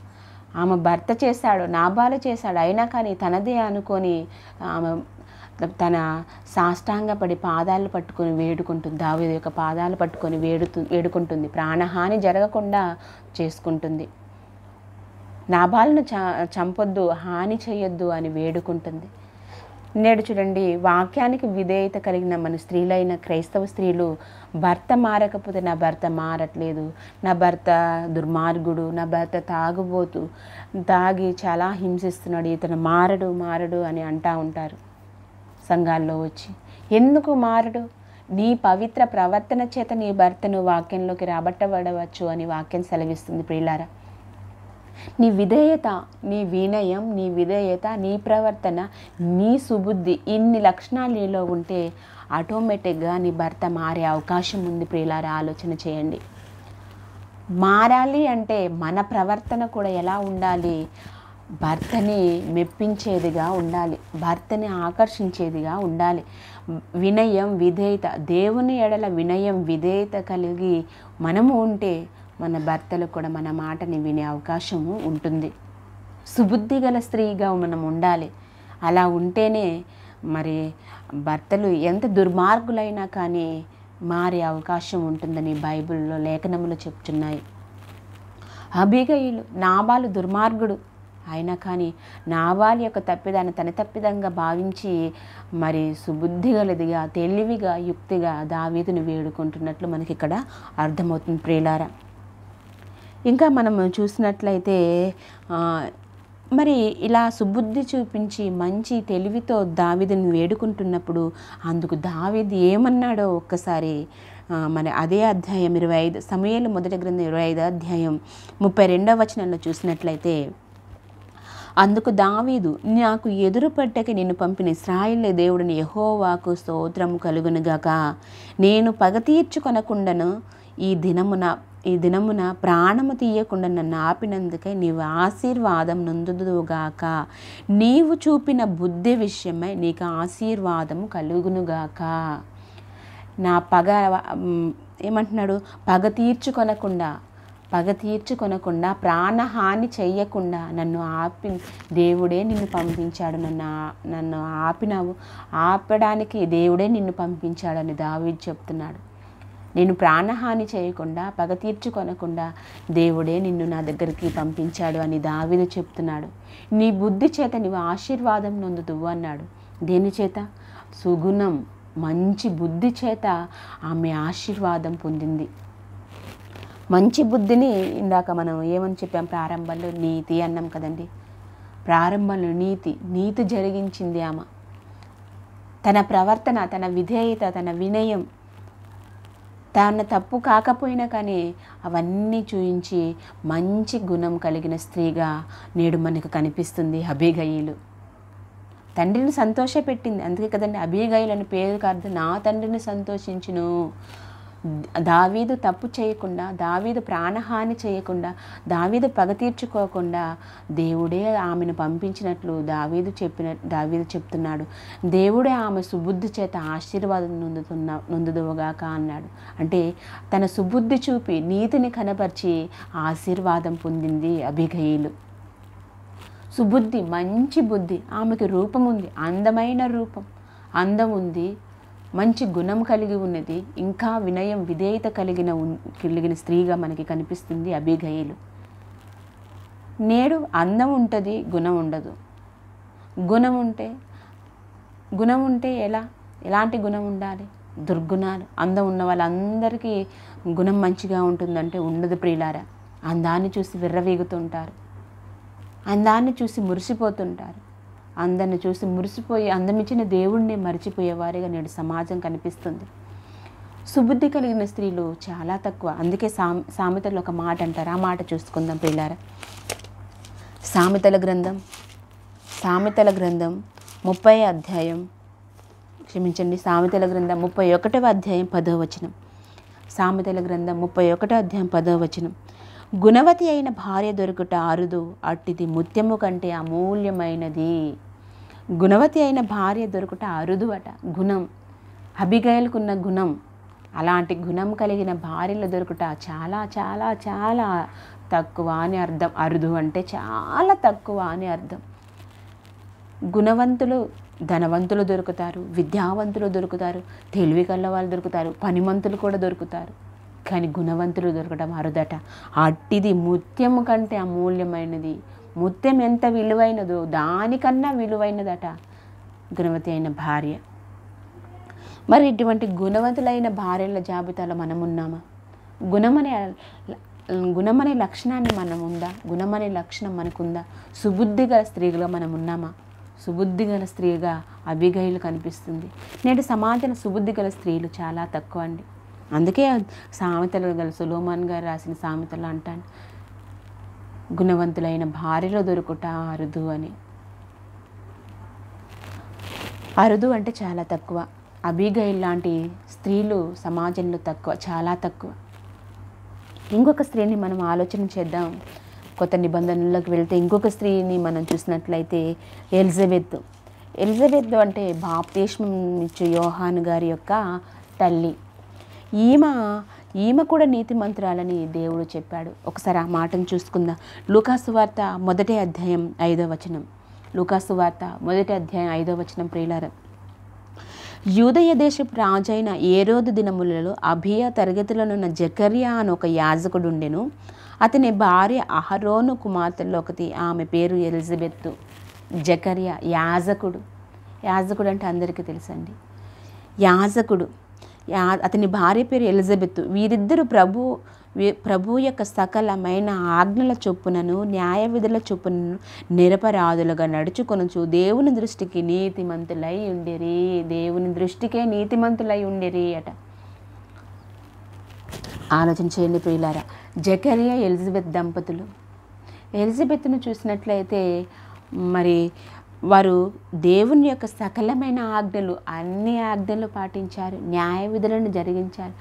ఆమె భర్త చేశాడు నాబాలు చేశాడు అయినా కానీ తనదే అనుకొని ఆమె తన సాష్టాంగపడి పాదాలు పట్టుకొని వేడుకుంటుంది దావిది యొక్క పాదాలు పట్టుకొని వేడుతు వేడుకుంటుంది ప్రాణహాని జరగకుండా చేసుకుంటుంది నాభాలను చ చంపొద్దు హాని చేయొద్దు అని వేడుకుంటుంది నేడు చూడండి వాక్యానికి విధేయత కలిగిన మన స్త్రీలైన క్రైస్తవ స్త్రీలు భర్త మారకపోతే నా భర్త మారట్లేదు నా భర్త దుర్మార్గుడు నా భర్త తాగుబోతు తాగి చాలా హింసిస్తున్నాడు ఇతను మారడు మారడు అని అంటా ఉంటారు సంఘాల్లో వచ్చి ఎందుకు మారడు నీ పవిత్ర ప్రవర్తన చేత నీ భర్తను వాక్యంలోకి రాబట్టబడవచ్చు అని వాక్యం సెలవిస్తుంది ప్రియులారా నీ విధేయత నీ వినయం నీ విధేయత నీ ప్రవర్తన నీ సుబుద్ధి ఇన్ని లక్షణాలు నీలో ఉంటే ఆటోమేటిక్గా నీ భర్త మారే అవకాశం ఉంది ప్రియులారా ఆలోచన చేయండి మారాలి అంటే మన ప్రవర్తన కూడా ఎలా ఉండాలి భర్తని మెప్పించేదిగా ఉండాలి భర్తని ఆకర్షించేదిగా ఉండాలి వినయం విధేయత దేవుని ఎడల వినయం విధేయత కలిగి మనము ఉంటే మన భర్తలు కూడా మన మాటని వినే అవకాశము ఉంటుంది సుబుద్ధి గల స్త్రీగా మనం ఉండాలి అలా ఉంటేనే మరి భర్తలు ఎంత దుర్మార్గులైనా కానీ మారే అవకాశం ఉంటుందని బైబిల్లో లేఖనములు చెప్తున్నాయి అబిగయులు నాబాలు దుర్మార్గుడు అయినా కానీ నాబాలు యొక్క తప్పిదాన్ని తన తప్పిదంగా భావించి మరి సుబుద్ధి గలదిగా తెలివిగా యుక్తిగా దావీదును వేడుకుంటున్నట్లు మనకి ఇక్కడ అర్థమవుతుంది ప్రియులారా ఇంకా మనం చూసినట్లయితే మరి ఇలా సుబుద్ధి చూపించి మంచి తెలివితో దావిదని వేడుకుంటున్నప్పుడు అందుకు దావిది ఏమన్నాడో ఒక్కసారి మన అదే అధ్యాయం ఇరవై ఐదు సమయాలు మొదటి గ్రంథం ఇరవై ఐదు అధ్యాయం ముప్పై రెండవ వచనంలో చూసినట్లయితే అందుకు దావీదు నాకు ఎదురు పట్టకి నిన్ను పంపిన ఇస్రాయిల్ దేవుడిని యహోవాకు స్తోత్రము కలుగునుగాక నేను పగ తీర్చుకొనకుండాను ఈ దినమున ఈ దినమున ప్రాణము తీయకుండా నన్ను ఆపినందుకై నీవు ఆశీర్వాదం నొందుదుగాక నీవు చూపిన బుద్ధి విషయమై నీకు ఆశీర్వాదము కలుగునుగాక నా పగ ఏమంటున్నాడు పగ తీర్చుకొనకుండా పగ తీర్చుకొనకుండా ప్రాణహాని చెయ్యకుండా నన్ను ఆపి దేవుడే నిన్ను పంపించాడు నన్ను నన్ను ఆపినావు ఆపడానికి దేవుడే నిన్ను పంపించాడని దావి చెప్తున్నాడు నేను ప్రాణహాని చేయకుండా పగ తీర్చుకొనకుండా దేవుడే నిన్ను నా దగ్గరికి పంపించాడు అని దావిదు చెప్తున్నాడు నీ బుద్ధి చేత నీవు ఆశీర్వాదం నొందుదువు అన్నాడు దేని చేత సుగుణం మంచి బుద్ధి చేత ఆమె ఆశీర్వాదం పొందింది మంచి బుద్ధిని ఇందాక మనం ఏమని చెప్పాం ప్రారంభంలో నీతి అన్నాం కదండి ప్రారంభంలో నీతి నీతి జరిగించింది ఆమె తన ప్రవర్తన తన విధేయత తన వినయం తాను తప్పు కాకపోయినా కానీ అవన్నీ చూయించి మంచి గుణం కలిగిన స్త్రీగా నేడు మనకు కనిపిస్తుంది అభిగయ్యులు తండ్రిని సంతోషపెట్టింది అందుకే కదండి అభిగయులు అని పేరు కాదు నా తండ్రిని సంతోషించును దావీదు తప్పు చేయకుండా దావీదు ప్రాణహాని చేయకుండా దావీదు పగ తీర్చుకోకుండా దేవుడే ఆమెను పంపించినట్లు దావీదు చెప్పిన దావీదు చెప్తున్నాడు దేవుడే ఆమె సుబుద్ధి చేత ఆశీర్వాదం నొందుతున్న నొందుదువుగాక అన్నాడు అంటే తన సుబుద్ధి చూపి నీతిని కనపరిచి ఆశీర్వాదం పొందింది అభిగయులు సుబుద్ధి మంచి బుద్ధి ఆమెకి రూపం ఉంది అందమైన రూపం అందం ఉంది మంచి గుణం కలిగి ఉన్నది ఇంకా వినయం విధేయత కలిగిన కలిగిన స్త్రీగా మనకి కనిపిస్తుంది అభిగయలు నేడు అందం ఉంటుంది గుణం ఉండదు గుణం ఉంటే గుణం ఉంటే ఎలా ఎలాంటి గుణం ఉండాలి దుర్గుణాలు అందం ఉన్న వాళ్ళందరికీ గుణం మంచిగా ఉంటుందంటే ఉండదు ప్రియులారా అందాన్ని చూసి విర్రవీగుతుంటారు అందాన్ని చూసి మురిసిపోతుంటారు అందరిని చూసి మురిసిపోయి అందమిచ్చిన దేవుణ్ణి మరిచిపోయేవారిగా నేడు సమాజం కనిపిస్తుంది సుబుద్ధి కలిగిన స్త్రీలు చాలా తక్కువ అందుకే సామెతలు ఒక మాట అంటారు ఆ మాట చూసుకుందాం పిల్లారా సామెతల గ్రంథం సామెతల గ్రంథం ముప్పై అధ్యాయం క్షమించండి సామెతల గ్రంథం ముప్పై ఒకటవ అధ్యాయం పదవ వచనం సామెతల గ్రంథం ముప్పై ఒకటో అధ్యాయం పదవ వచనం గుణవతి అయిన భార్య దొరుకుట అరుదు అట్టిది ముత్యము కంటే అమూల్యమైనది గుణవతి అయిన భార్య దొరుకుట అట గుణం అభిగయల్కున్న గుణం అలాంటి గుణం కలిగిన భార్యలు దొరుకుట చాలా చాలా చాలా తక్కువ అని అర్థం అరుదు అంటే చాలా తక్కువ అని అర్థం గుణవంతులు ధనవంతులు దొరుకుతారు విద్యావంతులు దొరుకుతారు తెలివి కళ్ళ వాళ్ళు దొరుకుతారు పనిమంతులు కూడా దొరుకుతారు కానీ గుణవంతులు దొరకడం అరుదట అట్టిది ముత్యము కంటే అమూల్యమైనది ముత్యం ఎంత విలువైనదో దానికన్నా విలువైనదట గుణవతి అయిన భార్య మరి ఇటువంటి గుణవంతులైన భార్యల జాబితాలో మనం ఉన్నామా గుణమనే గుణమనే లక్షణాన్ని మనం ఉందా గుణమనే లక్షణం మనకుందా సుబుద్ధి గల స్త్రీగా మనం ఉన్నామా సుబుద్ధి గల స్త్రీగా అభిగయులు కనిపిస్తుంది నేటి సమాజం సుబుద్ధి గల స్త్రీలు చాలా తక్కువ అండి అందుకే సామెతలు గల సులోమాన్ గారు రాసిన సామెతలు అంటాను గుణవంతులైన భార్యలో దొరుకుట అరుదు అని అరుదు అంటే చాలా తక్కువ అబీగైల్ లాంటి స్త్రీలు సమాజంలో తక్కువ చాలా తక్కువ ఇంకొక స్త్రీని మనం ఆలోచన చేద్దాం కొత్త నిబంధనలకు వెళ్తే ఇంకొక స్త్రీని మనం చూసినట్లయితే ఎలిజబెత్ ఎలిజబెత్ అంటే బాప్తీష్మిచ్చు యోహాన్ గారి యొక్క తల్లి ఈమె ఈమె కూడా నీతి మంత్రాలని దేవుడు చెప్పాడు ఒకసారి ఆ మాటను చూసుకుందాం లూకాసు వార్త మొదటి అధ్యాయం ఐదో వచనం లూకాసు వార్త మొదటి అధ్యాయం ఐదో వచనం ప్రియులారం యూదయ దేశపు రాజైన రోజు దినములలో అభియ ఉన్న జకర్యా అని ఒక యాజకుడుండెను అతని భార్య అహరోను కుమార్తెల్లో ఒకటి ఆమె పేరు ఎలిజబెత్తు జకర్యా యాజకుడు యాజకుడు అంటే అందరికీ తెలుసండి యాజకుడు అతని భార్య పేరు ఎలిజబెత్ వీరిద్దరు ప్రభు ప్రభు యొక్క సకలమైన ఆజ్ఞల చొప్పునను న్యాయ విధుల చొప్పునను నిరపరాధులుగా నడుచుకొనొచ్చు దేవుని దృష్టికి నీతిమంతులై ఉండేరి దేవుని దృష్టికే నీతిమంతులై ఉండేరి అట ఆలోచన చేయండి ప్రియులారా జకరియా ఎలిజబెత్ దంపతులు ఎలిజబెత్ను చూసినట్లయితే మరి వారు దేవుని యొక్క సకలమైన ఆజ్ఞలు అన్ని ఆజ్ఞలు పాటించారు న్యాయ విధులను జరిగించారు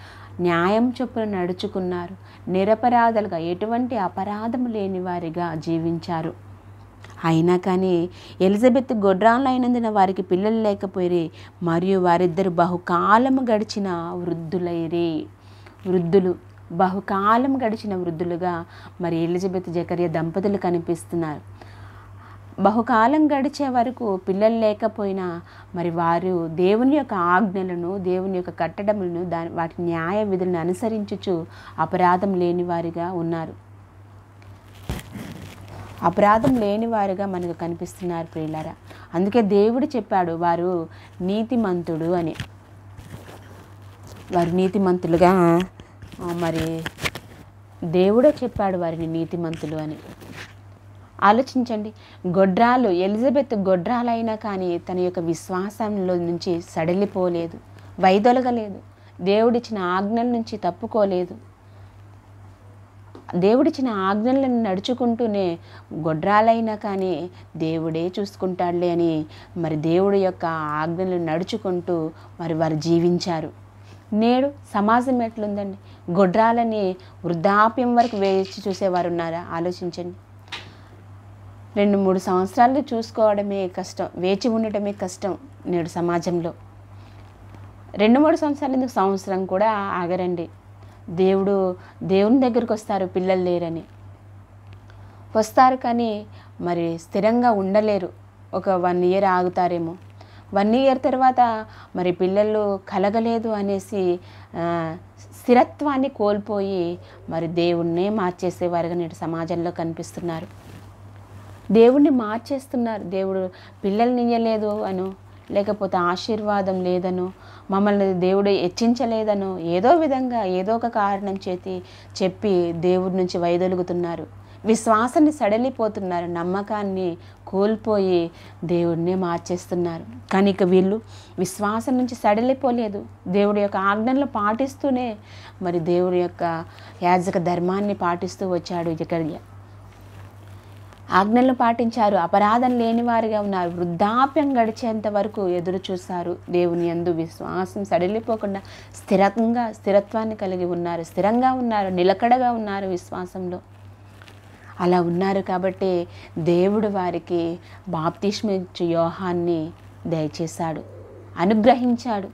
న్యాయం చొప్పున నడుచుకున్నారు నిరపరాధలుగా ఎటువంటి అపరాధం వారిగా జీవించారు అయినా కానీ ఎలిజబెత్ గొడ్రాలైనందున వారికి పిల్లలు లేకపోయి మరియు వారిద్దరు బహుకాలము గడిచిన వృద్ధులైరే వృద్ధులు బహుకాలం గడిచిన వృద్ధులుగా మరి ఎలిజబెత్ జకర్య దంపతులు కనిపిస్తున్నారు బహుకాలం గడిచే వరకు పిల్లలు లేకపోయినా మరి వారు దేవుని యొక్క ఆజ్ఞలను దేవుని యొక్క కట్టడములను దాని వాటి న్యాయ విధులను అనుసరించుచు అపరాధం లేని వారిగా ఉన్నారు అపరాధం లేని వారుగా మనకు కనిపిస్తున్నారు ప్రియులారా అందుకే దేవుడు చెప్పాడు వారు నీతిమంతుడు అని వారు నీతిమంతులుగా మరి దేవుడే చెప్పాడు వారిని నీతిమంతులు అని ఆలోచించండి గొడ్రాలు ఎలిజబెత్ గొడ్రాలైనా కానీ తన యొక్క విశ్వాసంలో నుంచి సడలిపోలేదు వైదొలగలేదు దేవుడిచ్చిన ఆజ్ఞల నుంచి తప్పుకోలేదు దేవుడిచ్చిన ఆజ్ఞలను నడుచుకుంటూనే గొడ్రాలైనా కానీ దేవుడే చూసుకుంటాడులే అని మరి దేవుడి యొక్క ఆజ్ఞలను నడుచుకుంటూ మరి వారు జీవించారు నేడు సమాజం ఎట్లుందండి గొడ్రాలని వృద్ధాప్యం వరకు వేచి చూసేవారు ఉన్నారా ఆలోచించండి రెండు మూడు సంవత్సరాలు చూసుకోవడమే కష్టం వేచి ఉండటమే కష్టం నేడు సమాజంలో రెండు మూడు సంవత్సరాలు ఎందుకు సంవత్సరం కూడా ఆగరండి దేవుడు దేవుని దగ్గరికి వస్తారు పిల్లలు లేరని వస్తారు కానీ మరి స్థిరంగా ఉండలేరు ఒక వన్ ఇయర్ ఆగుతారేమో వన్ ఇయర్ తర్వాత మరి పిల్లలు కలగలేదు అనేసి స్థిరత్వాన్ని కోల్పోయి మరి దేవుణ్ణే మార్చేసేవారుగా నేడు సమాజంలో కనిపిస్తున్నారు దేవుణ్ణి మార్చేస్తున్నారు దేవుడు పిల్లల్ని ఇయ్యలేదు అను లేకపోతే ఆశీర్వాదం లేదనో మమ్మల్ని దేవుడు హెచ్చించలేదను ఏదో విధంగా ఏదో ఒక కారణం చేతి చెప్పి దేవుడి నుంచి వైదొలుగుతున్నారు విశ్వాసాన్ని సడలిపోతున్నారు నమ్మకాన్ని కోల్పోయి దేవుడిని మార్చేస్తున్నారు కానీ వీళ్ళు విశ్వాసం నుంచి సడలిపోలేదు దేవుడి యొక్క ఆజ్ఞలను పాటిస్తూనే మరి దేవుడి యొక్క యాజక ధర్మాన్ని పాటిస్తూ వచ్చాడు ఇక్కడ ఆజ్ఞలను పాటించారు అపరాధం లేనివారుగా ఉన్నారు వృద్ధాప్యం గడిచేంత వరకు ఎదురు చూశారు దేవుని ఎందు విశ్వాసం సడిలిపోకుండా స్థిరంగా స్థిరత్వాన్ని కలిగి ఉన్నారు స్థిరంగా ఉన్నారు నిలకడగా ఉన్నారు విశ్వాసంలో అలా ఉన్నారు కాబట్టి దేవుడు వారికి బాప్తిష్మించు యోహాన్ని దయచేశాడు అనుగ్రహించాడు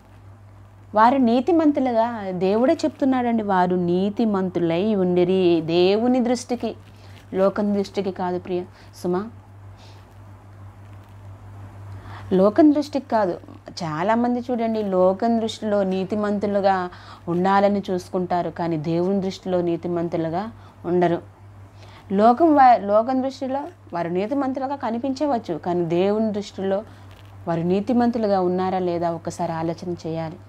వారు నీతిమంతులుగా దేవుడే చెప్తున్నాడండి వారు నీతిమంతులై ఉండిరి దేవుని దృష్టికి లోకం దృష్టికి కాదు ప్రియ సుమా లోకం దృష్టికి కాదు చాలామంది చూడండి లోకం దృష్టిలో నీతిమంతులుగా ఉండాలని చూసుకుంటారు కానీ దేవుని దృష్టిలో నీతిమంతులుగా ఉండరు లోకం వా లోకం దృష్టిలో వారు నీతిమంతులుగా కనిపించవచ్చు కానీ దేవుని దృష్టిలో వారు నీతిమంతులుగా ఉన్నారా లేదా ఒకసారి ఆలోచన చేయాలి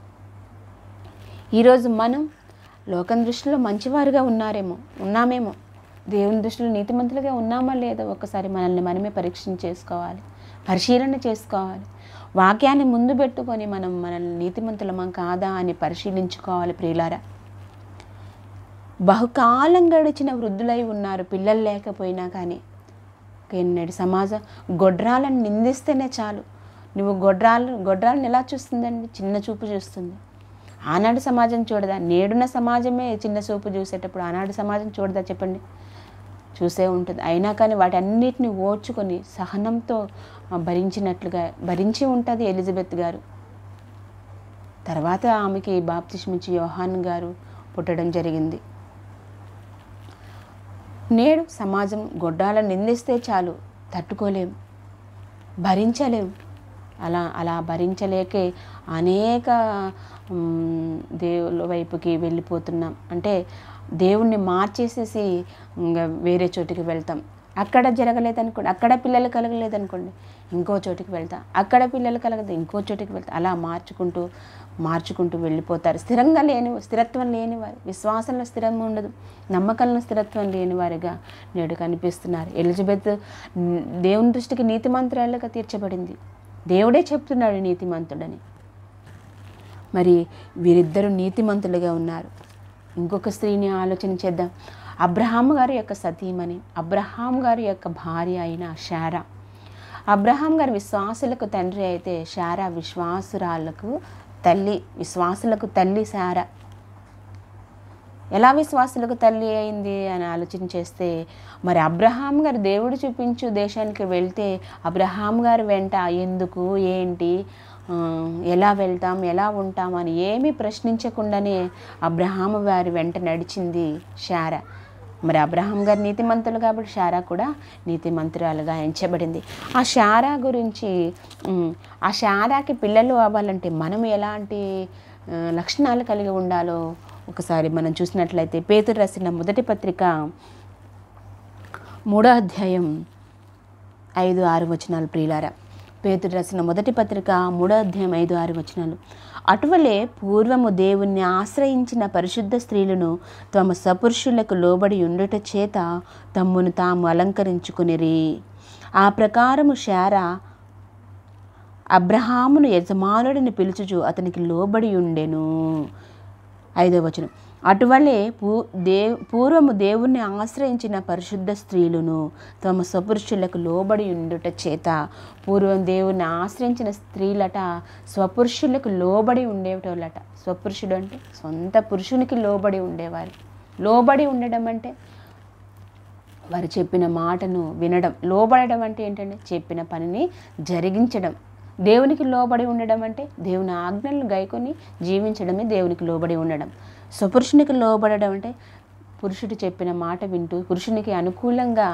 ఈరోజు మనం లోకం దృష్టిలో మంచివారుగా ఉన్నారేమో ఉన్నామేమో దేవుని దృష్టిలో నీతిమంతులుగా ఉన్నామా లేదా ఒకసారి మనల్ని మనమే పరీక్షణ చేసుకోవాలి పరిశీలన చేసుకోవాలి వాక్యాన్ని ముందు పెట్టుకొని మనం మనల్ని నీతిమంతులమా కాదా అని పరిశీలించుకోవాలి ప్రియులారా బహుకాలం గడిచిన వృద్ధులై ఉన్నారు పిల్లలు లేకపోయినా కానీ నేడు సమాజం గొడ్రాలను నిందిస్తేనే చాలు నువ్వు గొడ్రాలు గొడ్రాలను ఎలా చూస్తుందండి చిన్న చూపు చూస్తుంది ఆనాడు సమాజం చూడదా నేడున్న సమాజమే చిన్న చూపు చూసేటప్పుడు ఆనాడు సమాజం చూడదా చెప్పండి చూసే ఉంటుంది అయినా కానీ వాటన్నిటిని ఓర్చుకొని సహనంతో భరించినట్లుగా భరించి ఉంటుంది ఎలిజబెత్ గారు తర్వాత ఆమెకి బాప్తిష్మిచ్చి యోహాన్ గారు పుట్టడం జరిగింది నేడు సమాజం గొడ్డాలను నిందిస్తే చాలు తట్టుకోలేం భరించలేం అలా అలా భరించలేకే అనేక దేవుల వైపుకి వెళ్ళిపోతున్నాం అంటే దేవుణ్ణి మార్చేసేసి ఇంకా వేరే చోటికి వెళ్తాం అక్కడ జరగలేదనుకోండి అక్కడ పిల్లలు కలగలేదనుకోండి ఇంకో చోటికి వెళ్తా అక్కడ పిల్లలు కలగదు ఇంకో చోటికి వెళ్తా అలా మార్చుకుంటూ మార్చుకుంటూ వెళ్ళిపోతారు స్థిరంగా లేని స్థిరత్వం లేనివారు విశ్వాసంలో స్థిరంగా ఉండదు నమ్మకంలో స్థిరత్వం లేనివారుగా నేడు కనిపిస్తున్నారు ఎలిజబెత్ దేవుని దృష్టికి మంత్రాలుగా తీర్చబడింది దేవుడే చెప్తున్నాడు నీతిమంతుడని మరి వీరిద్దరూ నీతిమంతులుగా ఉన్నారు ఇంకొక స్త్రీని ఆలోచన చేద్దాం అబ్రహాం గారి యొక్క సతీమణి అబ్రహాం గారి యొక్క భార్య అయిన షారా అబ్రహాం గారి విశ్వాసులకు తండ్రి అయితే షారా విశ్వాసురాలకు తల్లి విశ్వాసులకు తల్లి శారా ఎలా విశ్వాసులకు తల్లి అయింది అని ఆలోచన చేస్తే మరి అబ్రహాం గారు దేవుడు చూపించు దేశానికి వెళ్తే అబ్రహాం గారు వెంట ఎందుకు ఏంటి ఎలా వెళ్తాం ఎలా ఉంటాం అని ఏమీ ప్రశ్నించకుండానే అబ్రహాము వారి వెంట నడిచింది షారా మరి అబ్రహాం గారు నీతిమంతులు కాబట్టి షారా కూడా నీతిమంతురాలుగా ఎంచబడింది ఆ షారా గురించి ఆ షారాకి పిల్లలు అవ్వాలంటే మనం ఎలాంటి లక్షణాలు కలిగి ఉండాలో ఒకసారి మనం చూసినట్లయితే పేతురు రాసిన మొదటి పత్రిక మూడో అధ్యాయం ఐదు ఆరు వచనాలు ప్రియులారా పేతుడు రాసిన మొదటి పత్రిక మూడో అధ్యాయం ఐదు ఆరు వచనాలు అటువలే పూర్వము దేవుణ్ణి ఆశ్రయించిన పరిశుద్ధ స్త్రీలను తమ సపురుషులకు లోబడి ఉండుట చేత తమ్మును తాము అలంకరించుకునిరి ఆ ప్రకారము శారా అబ్రహామును యజమానుడిని పిలుచుచు అతనికి లోబడి ఉండెను ఐదవ వచనం అటువలే పూ దే పూర్వము దేవుణ్ణి ఆశ్రయించిన పరిశుద్ధ స్త్రీలను తమ స్వపురుషులకు లోబడి ఉండుట చేత పూర్వం దేవుణ్ణి ఆశ్రయించిన స్త్రీలట స్వపురుషులకు లోబడి ఉండేటోళ్ళట స్వపురుషుడు అంటే సొంత పురుషునికి లోబడి ఉండేవారు లోబడి ఉండడం అంటే వారు చెప్పిన మాటను వినడం లోబడడం అంటే ఏంటంటే చెప్పిన పనిని జరిగించడం దేవునికి లోబడి ఉండడం అంటే దేవుని ఆజ్ఞలను గైకొని జీవించడమే దేవునికి లోబడి ఉండడం స్వపురుషునికి లోబడడం అంటే పురుషుడు చెప్పిన మాట వింటూ పురుషునికి అనుకూలంగా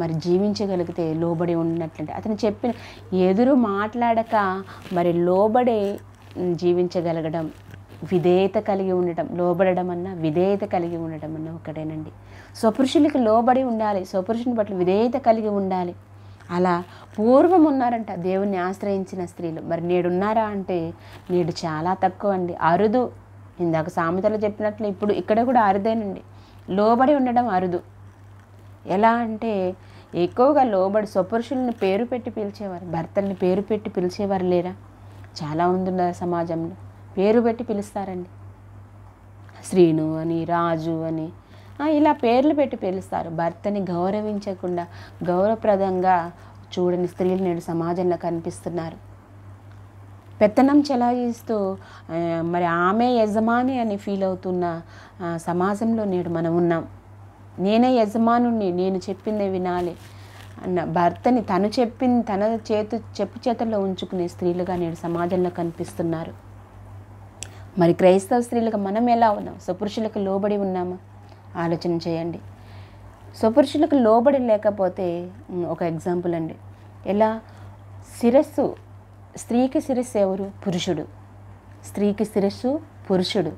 మరి జీవించగలిగితే లోబడి ఉన్నట్లంటే అతను చెప్పిన ఎదురు మాట్లాడక మరి లోబడే జీవించగలగడం విధేయత కలిగి ఉండటం లోబడడం అన్న విధేయత కలిగి ఉండటం అన్న ఒకటేనండి స్వపురుషులకి లోబడి ఉండాలి స్వపురుషుని పట్ల విధేయత కలిగి ఉండాలి అలా పూర్వం ఉన్నారంట దేవుణ్ణి ఆశ్రయించిన స్త్రీలు మరి నేడున్నారా అంటే నేడు చాలా తక్కువ అండి అరుదు ఇందాక సామెతలు చెప్పినట్లు ఇప్పుడు ఇక్కడ కూడా అరుదేనండి లోబడి ఉండడం అరుదు ఎలా అంటే ఎక్కువగా లోబడి స్వపురుషుల్ని పేరు పెట్టి పిలిచేవారు భర్తల్ని పేరు పెట్టి పిలిచేవారు లేరా చాలా ఉంది సమాజంలో పేరు పెట్టి పిలుస్తారండి శ్రీను అని రాజు అని ఇలా పేర్లు పెట్టి పిలుస్తారు భర్తని గౌరవించకుండా గౌరవప్రదంగా చూడని స్త్రీలు నేడు సమాజంలో కనిపిస్తున్నారు పెత్తనం చెలాయిస్తూ మరి ఆమె యజమాని అని ఫీల్ అవుతున్న సమాజంలో నేడు మనం ఉన్నాం నేనే యజమానుణ్ణి నేను చెప్పిందే వినాలి అన్న భర్తని తను చెప్పింది తన చేతు చెప్పు చేతల్లో ఉంచుకునే స్త్రీలుగా నేడు సమాజంలో కనిపిస్తున్నారు మరి క్రైస్తవ స్త్రీలకు మనం ఎలా ఉన్నాం సుపురుషులకు లోబడి ఉన్నామా ఆలోచన చేయండి సుపురుషులకు లోబడి లేకపోతే ఒక ఎగ్జాంపుల్ అండి ఎలా శిరస్సు స్త్రీకి శిరస్సు ఎవరు పురుషుడు స్త్రీకి శిరస్సు పురుషుడు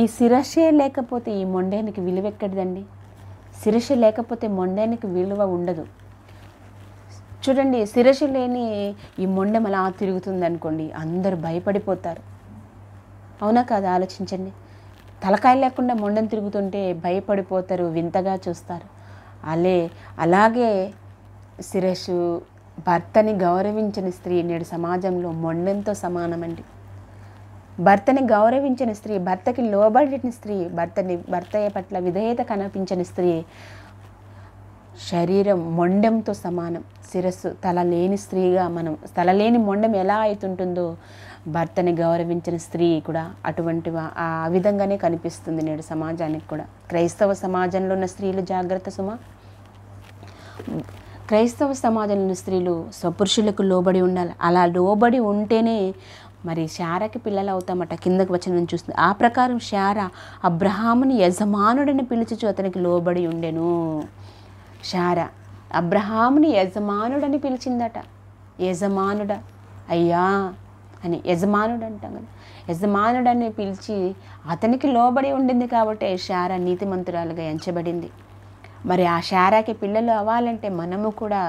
ఈ శిరస్సే లేకపోతే ఈ మొండేనికి విలువ ఎక్కడిదండి శిరస్సు లేకపోతే మొండేనికి విలువ ఉండదు చూడండి శిరస్సు లేని ఈ మొండెం అలా తిరుగుతుంది అనుకోండి అందరూ భయపడిపోతారు అవునా కాదు ఆలోచించండి తలకాయ లేకుండా మొండెం తిరుగుతుంటే భయపడిపోతారు వింతగా చూస్తారు అలే అలాగే శిరస్సు భర్తని గౌరవించిన స్త్రీ నేడు సమాజంలో మొండెంతో సమానమండి భర్తని గౌరవించిన స్త్రీ భర్తకి లోబడిన స్త్రీ భర్తని భర్త పట్ల విధేయత కనిపించిన స్త్రీ శరీరం మొండెంతో సమానం శిరస్సు తల లేని స్త్రీగా మనం తల లేని మొండెం ఎలా అవుతుంటుందో భర్తని గౌరవించిన స్త్రీ కూడా అటువంటి ఆ విధంగానే కనిపిస్తుంది నేడు సమాజానికి కూడా క్రైస్తవ సమాజంలో ఉన్న స్త్రీలు జాగ్రత్త సుమ క్రైస్తవ సమాజంలోని స్త్రీలు స్వపురుషులకు లోబడి ఉండాలి అలా లోబడి ఉంటేనే మరి శారకి పిల్లలు అవుతామట కిందకు వచ్చిన చూస్తుంది ఆ ప్రకారం శార అబ్రహాముని యజమానుడిని పిలుచుచు అతనికి లోబడి ఉండెను శార అబ్రహాముని యజమానుడని పిలిచిందట యజమానుడ అయ్యా అని యజమానుడు అంటాం కదా యజమానుడని పిలిచి అతనికి లోబడి ఉండింది కాబట్టి శార నీతిమంతురాలుగా ఎంచబడింది మరి ఆ శారాకి పిల్లలు అవ్వాలంటే మనము కూడా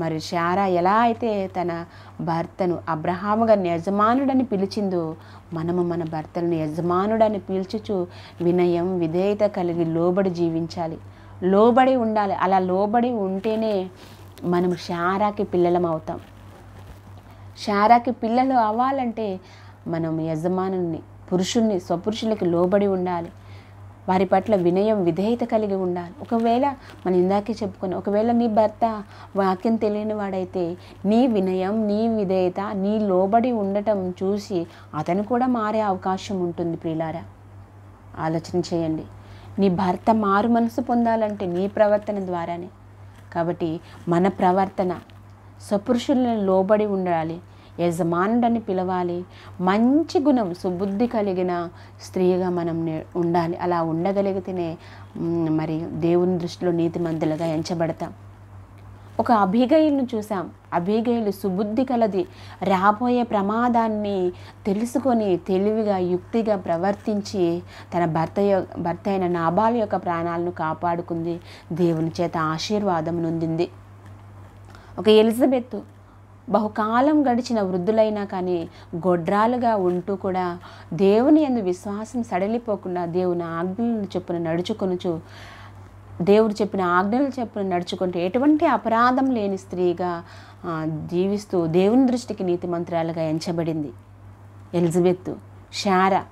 మరి షారా ఎలా అయితే తన భర్తను గారిని యజమానుడని పిలిచిందో మనము మన భర్తలను యజమానుడని పిలుచుచు వినయం విధేయత కలిగి లోబడి జీవించాలి లోబడి ఉండాలి అలా లోబడి ఉంటేనే మనం షారాకి పిల్లలం అవుతాం షారాకి పిల్లలు అవ్వాలంటే మనం యజమానుని పురుషుణ్ణి స్వపురుషులకి లోబడి ఉండాలి వారి పట్ల వినయం విధేయత కలిగి ఉండాలి ఒకవేళ మనం ఇందాకే చెప్పుకొని ఒకవేళ నీ భర్త వాక్యం తెలియని వాడైతే నీ వినయం నీ విధేయత నీ లోబడి ఉండటం చూసి అతను కూడా మారే అవకాశం ఉంటుంది ప్రియులారా ఆలోచన చేయండి నీ భర్త మారు మనసు పొందాలంటే నీ ప్రవర్తన ద్వారానే కాబట్టి మన ప్రవర్తన సపురుషులను లోబడి ఉండాలి యజమానుడని పిలవాలి మంచి గుణం సుబుద్ధి కలిగిన స్త్రీగా మనం ఉండాలి అలా ఉండగలిగితేనే మరి దేవుని దృష్టిలో నీతి మందులుగా ఎంచబడతాం ఒక అభిగయులను చూసాం అభిగయులు సుబుద్ధి కలది రాబోయే ప్రమాదాన్ని తెలుసుకొని తెలివిగా యుక్తిగా ప్రవర్తించి తన భర్త భర్త అయిన నాబాల యొక్క ప్రాణాలను కాపాడుకుంది దేవుని చేత ఆశీర్వాదం నొందింది ఒక ఎలిజబెత్ బహుకాలం గడిచిన వృద్ధులైనా కానీ గొడ్రాలుగా ఉంటూ కూడా దేవుని ఎందు విశ్వాసం సడలిపోకుండా దేవుని ఆజ్ఞలను చెప్పిన నడుచుకొనుచు దేవుడు చెప్పిన ఆజ్ఞలు చెప్పున నడుచుకుంటే ఎటువంటి అపరాధం లేని స్త్రీగా జీవిస్తూ దేవుని దృష్టికి నీతి మంత్రాలుగా ఎంచబడింది ఎలిజబెత్ షారా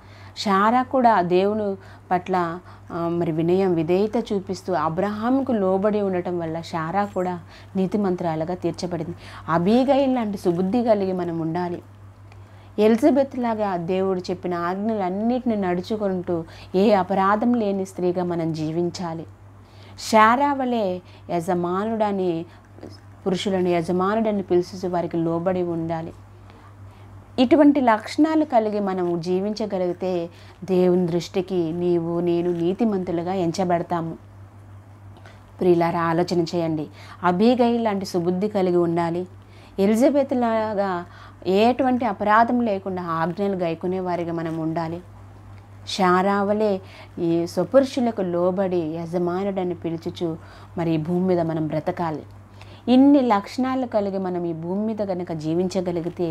షారా కూడా దేవుని పట్ల మరి వినయం విధేయత చూపిస్తూ అబ్రహాంకు లోబడి ఉండటం వల్ల షారా కూడా నీతి మంత్రాలుగా తీర్చబడింది అబీగైల్ లాంటి సుబుద్ధి కలిగి మనం ఉండాలి ఎలిజబెత్ లాగా దేవుడు చెప్పిన ఆజ్ఞలన్నిటిని నడుచుకుంటూ ఏ అపరాధం లేని స్త్రీగా మనం జీవించాలి షారా వలె యజమానుడని పురుషులను యజమానుడని పిలుచు వారికి లోబడి ఉండాలి ఇటువంటి లక్షణాలు కలిగి మనము జీవించగలిగితే దేవుని దృష్టికి నీవు నేను నీతిమంతులుగా ఎంచబడతాము ప్రియులారా ఆలోచన చేయండి అభిగై లాంటి సుబుద్ధి కలిగి ఉండాలి ఎలిజబెత్ లాగా ఎటువంటి అపరాధం లేకుండా ఆజ్ఞలు గైకునేవారిగా మనం ఉండాలి శారావలే ఈ స్వపురుషులకు లోబడి యజమానుడని పిలుచుచు మరి భూమి మీద మనం బ్రతకాలి ఇన్ని లక్షణాలు కలిగి మనం ఈ భూమి మీద కనుక జీవించగలిగితే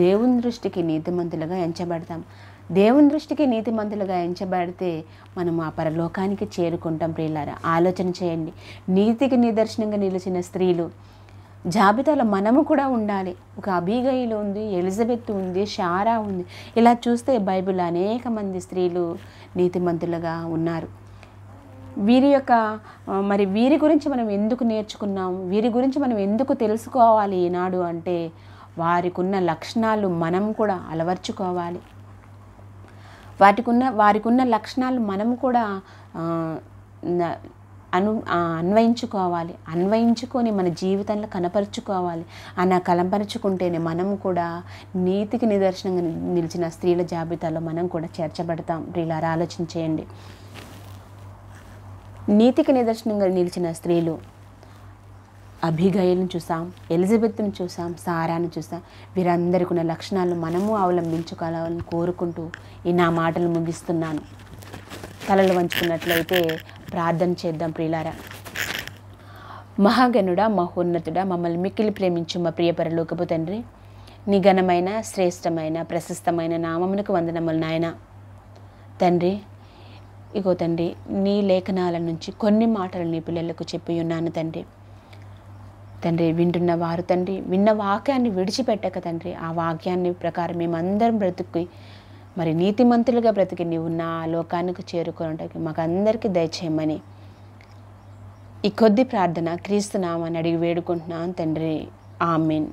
దేవుని దృష్టికి నీతిమంతులుగా ఎంచబడతాం దేవుని దృష్టికి నీతిమంతులుగా ఎంచబడితే మనం ఆ పరలోకానికి చేరుకుంటాం ప్రియులారా ఆలోచన చేయండి నీతికి నిదర్శనంగా నిలిచిన స్త్రీలు జాబితాలో మనము కూడా ఉండాలి ఒక అబీగయిలు ఉంది ఎలిజబెత్ ఉంది షారా ఉంది ఇలా చూస్తే బైబిల్ అనేక మంది స్త్రీలు నీతిమంతులుగా ఉన్నారు వీరి యొక్క మరి వీరి గురించి మనం ఎందుకు నేర్చుకున్నాం వీరి గురించి మనం ఎందుకు తెలుసుకోవాలి ఈనాడు అంటే వారికి ఉన్న లక్షణాలు మనం కూడా అలవర్చుకోవాలి ఉన్న వారికి ఉన్న లక్షణాలు మనం కూడా అను అన్వయించుకోవాలి అన్వయించుకొని మన జీవితంలో కనపరుచుకోవాలి అలా కనపరుచుకుంటేనే మనం కూడా నీతికి నిదర్శనంగా నిలిచిన స్త్రీల జాబితాలో మనం కూడా చేర్చబడతాం ప్రియులారా ఆలోచించేయండి నీతికి నిదర్శనంగా నిలిచిన స్త్రీలు అభిగయను చూసాం ఎలిజబెత్ను చూసాం సారాను చూసాం వీరందరికీ ఉన్న లక్షణాలు మనము అవలంబించుకోవాలని కోరుకుంటూ ఈ నా మాటలు ముగిస్తున్నాను తలలు వంచుకున్నట్లయితే ప్రార్థన చేద్దాం ప్రియులారా మహాగణుడా మహోన్నతుడా మమ్మల్ని మిక్కిలి ప్రేమించు మా ప్రియపరలోకపు తండ్రి నిఘనమైన శ్రేష్టమైన ప్రశస్తమైన నామమునకు వందనములు నాయన తండ్రి ఇగో తండ్రి నీ లేఖనాల నుంచి కొన్ని మాటలు నీ పిల్లలకు చెప్పి ఉన్నాను తండ్రి తండ్రి వింటున్న వారు తండ్రి విన్న వాక్యాన్ని విడిచిపెట్టక తండ్రి ఆ వాక్యాన్ని ప్రకారం మేమందరం బ్రతుకు మరి నీతిమంతులుగా బ్రతికి నీవు నా లోకానికి చేరుకోవడానికి మాకందరికీ దయచేయమని ఈ కొద్ది ప్రార్థన క్రీస్తునామని అడిగి వేడుకుంటున్నాను తండ్రి ఆమెన్